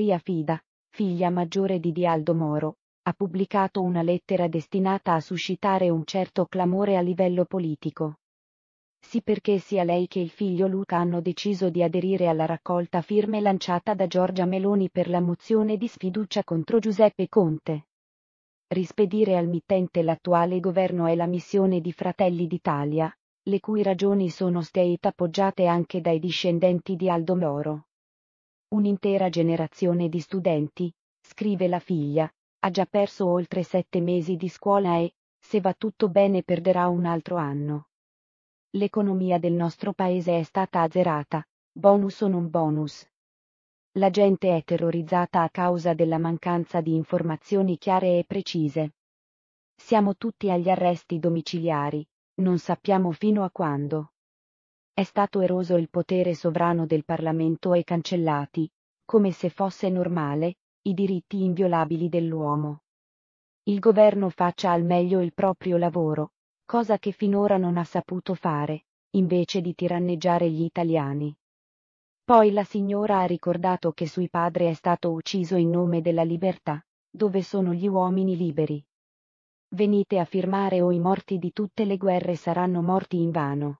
Maria Fida, figlia maggiore di Dialdo Moro, ha pubblicato una lettera destinata a suscitare un certo clamore a livello politico. Sì perché sia lei che il figlio Luca hanno deciso di aderire alla raccolta firme lanciata da Giorgia Meloni per la mozione di sfiducia contro Giuseppe Conte. Rispedire al mittente l'attuale governo è la missione di Fratelli d'Italia, le cui ragioni sono state appoggiate anche dai discendenti di Aldo Moro. Un'intera generazione di studenti, scrive la figlia, ha già perso oltre sette mesi di scuola e, se va tutto bene, perderà un altro anno. L'economia del nostro paese è stata azzerata, bonus o non bonus. La gente è terrorizzata a causa della mancanza di informazioni chiare e precise. Siamo tutti agli arresti domiciliari, non sappiamo fino a quando è stato eroso il potere sovrano del Parlamento e cancellati, come se fosse normale, i diritti inviolabili dell'uomo. Il governo faccia al meglio il proprio lavoro, cosa che finora non ha saputo fare, invece di tiranneggiare gli italiani. Poi la signora ha ricordato che sui padri è stato ucciso in nome della libertà, dove sono gli uomini liberi. Venite a firmare o i morti di tutte le guerre saranno morti in vano.